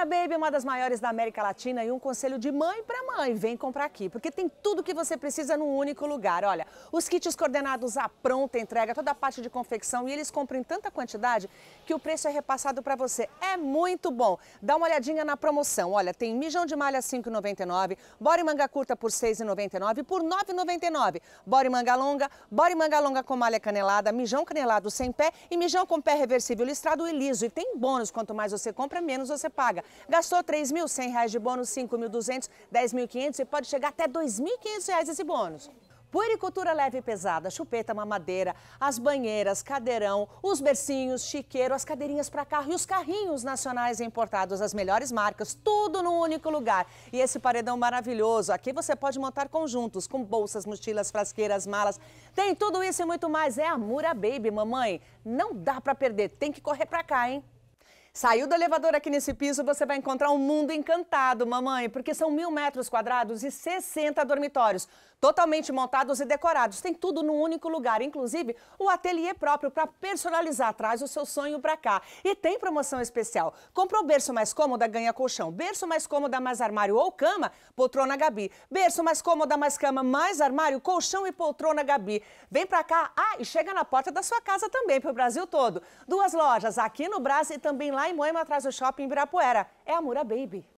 Para Baby, uma das maiores da América Latina e um conselho de mãe para mãe, vem comprar aqui, porque tem tudo que você precisa num único lugar. Olha, os kits coordenados à pronta entrega, toda a parte de confecção e eles compram em tanta quantidade que o preço é repassado para você. É muito bom. Dá uma olhadinha na promoção. Olha, tem mijão de malha 5,99, body manga curta por 6,99 por 9,99, body manga longa, body manga longa com malha canelada, mijão canelado sem pé e mijão com pé reversível listrado e liso. E tem bônus, quanto mais você compra, menos você paga. Gastou R$ 3.100 de bônus, R$ 5.200, R$ 10.500 e pode chegar até R$ 2.500 esse bônus. Puericultura leve e pesada, chupeta, mamadeira, as banheiras, cadeirão, os bercinhos, chiqueiro, as cadeirinhas para carro e os carrinhos nacionais importados, as melhores marcas, tudo num único lugar. E esse paredão maravilhoso, aqui você pode montar conjuntos com bolsas, mochilas, frasqueiras, malas, tem tudo isso e muito mais. É a Mura Baby, mamãe. Não dá para perder, tem que correr para cá, hein? Saiu do elevador aqui nesse piso, você vai encontrar um mundo encantado, mamãe, porque são mil metros quadrados e 60 dormitórios, totalmente montados e decorados. Tem tudo num único lugar, inclusive o ateliê próprio para personalizar. Traz o seu sonho para cá. E tem promoção especial. Comprou berço mais cômoda, ganha colchão. Berço mais cômoda, mais armário ou cama, poltrona Gabi. Berço mais cômoda, mais cama, mais armário, colchão e poltrona Gabi. Vem para cá, ah, e chega na porta da sua casa também, para o Brasil todo. Duas lojas, aqui no Brasil e também lá lá em Moema, atrás do shopping Ibirapuera. É a Mura Baby.